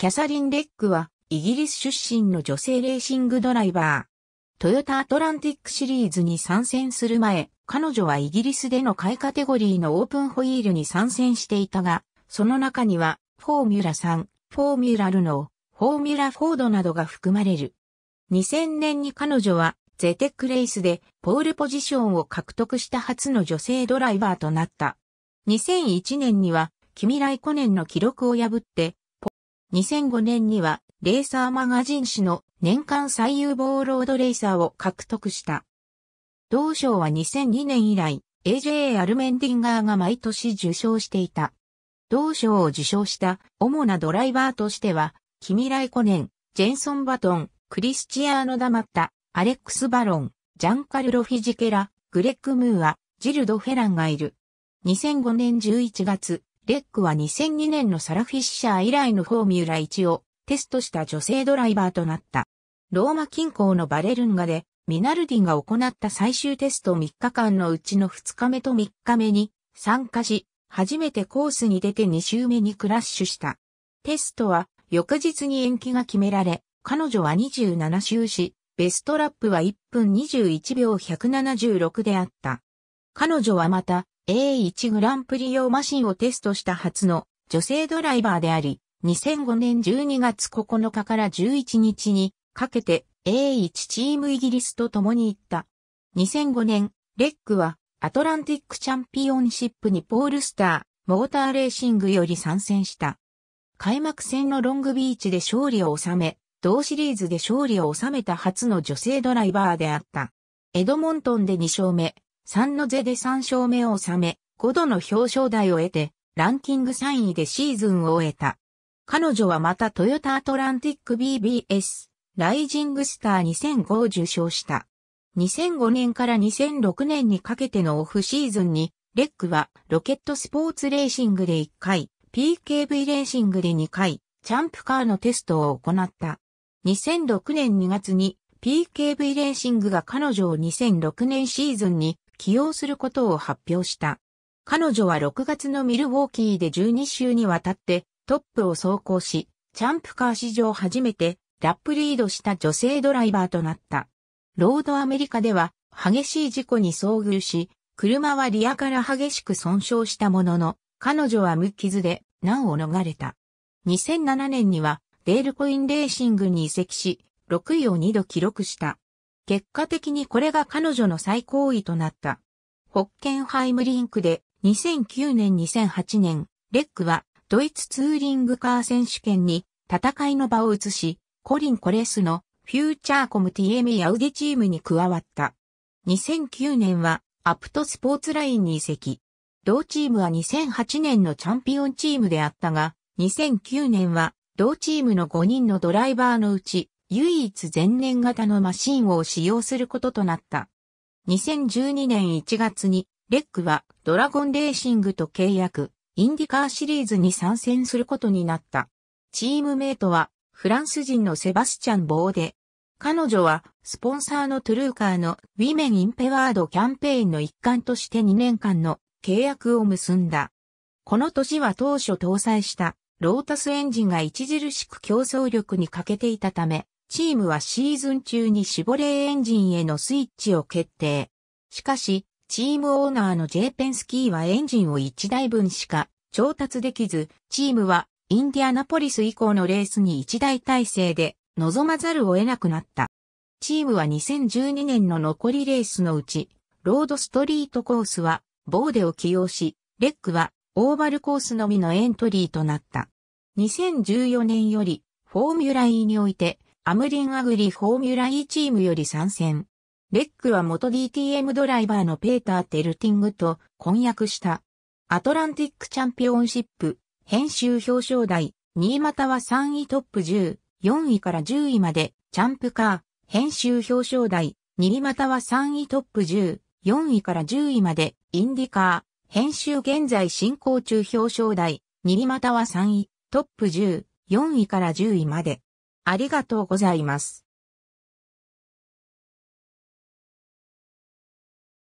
キャサリン・レックは、イギリス出身の女性レーシングドライバー。トヨタアトランティックシリーズに参戦する前、彼女はイギリスでの買いカテゴリーのオープンホイールに参戦していたが、その中には、フォーミュラ3、フォーミュラルノー、フォーミュラフォードなどが含まれる。2000年に彼女は、ゼテックレイスでポールポジションを獲得した初の女性ドライバーとなった。2001年には、キミライコネンの記録を破って、2005年にはレーサーマガジン誌の年間最有望ロードレーサーを獲得した。同賞は2002年以来、AJ アルメンディンガーが毎年受賞していた。同賞を受賞した主なドライバーとしては、キミライコネン、ジェンソン・バトン、クリスチアーノ・ダマッタ、アレックス・バロン、ジャンカルロ・フィジケラ、グレッグ・ムーア、ジルド・フェランがいる。2005年11月、レックは2002年のサラ・フィッシャー以来のフォーミュラ1をテストした女性ドライバーとなった。ローマ近郊のバレルンガでミナルディが行った最終テスト3日間のうちの2日目と3日目に参加し、初めてコースに出て2周目にクラッシュした。テストは翌日に延期が決められ、彼女は27周し、ベストラップは1分21秒176であった。彼女はまた、A1 グランプリ用マシンをテストした初の女性ドライバーであり、2005年12月9日から11日にかけて A1 チームイギリスと共に行った。2005年、レックはアトランティックチャンピオンシップにポールスター、モーターレーシングより参戦した。開幕戦のロングビーチで勝利を収め、同シリーズで勝利を収めた初の女性ドライバーであった。エドモントンで2勝目、3のゼで3勝目を収め、5度の表彰台を得て、ランキング3位でシーズンを終えた。彼女はまたトヨタアトランティック BBS、ライジングスター2005を受賞した。2005年から2006年にかけてのオフシーズンに、レックはロケットスポーツレーシングで1回、PKV レーシングで2回、チャンプカーのテストを行った。2006年2月に PKV レーシングが彼女を2006年シーズンに起用することを発表した。彼女は6月のミルウォーキーで12週にわたってトップを走行し、チャンプカー史上初めてラップリードした女性ドライバーとなった。ロードアメリカでは激しい事故に遭遇し、車はリアから激しく損傷したものの、彼女は無傷で難を逃れた。2007年にはデールコインレーシングに移籍し、6位を2度記録した。結果的にこれが彼女の最高位となった。ホッケンハイムリンクで2009年2008年、レックはドイツツーリングカー選手権に戦いの場を移し、コリン・コレスのフューチャーコム TM アウデチームに加わった。2009年はアプトスポーツラインに移籍。同チームは2008年のチャンピオンチームであったが、2009年は同チームの5人のドライバーのうち唯一前年型のマシンを使用することとなった。2012年1月に、レックはドラゴンレーシングと契約、インディカーシリーズに参戦することになった。チームメイトは、フランス人のセバスチャン・ボーデ。彼女は、スポンサーのトゥルーカーのウィメン・インペワードキャンペーンの一環として2年間の契約を結んだ。この年は当初搭載したロータスエンジンが著しく競争力に欠けていたため、チームはシーズン中にシボレーエンジンへのスイッチを決定。しかし、チームオーナーのジェーペンスキーはエンジンを1台分しか調達できず、チームはインディアナポリス以降のレースに1台体制で望まざるを得なくなった。チームは2012年の残りレースのうち、ロードストリートコースはボーデを起用し、レックはオーバルコースのみのエントリーとなった。2014年よりフォーミュラ E においてアムリンアグリフォーミュラ E チームより参戦。レックは元 DTM ドライバーのペーター・テルティングと婚約した。アトランティックチャンピオンシップ、編集表彰台、2位または3位トップ10、4位から10位まで、チャンプカー、編集表彰台、2位または3位トップ10、4位から10位まで、インディカー、編集現在進行中表彰台、2位または3位、トップ10、4位から10位まで。ありがとうございます。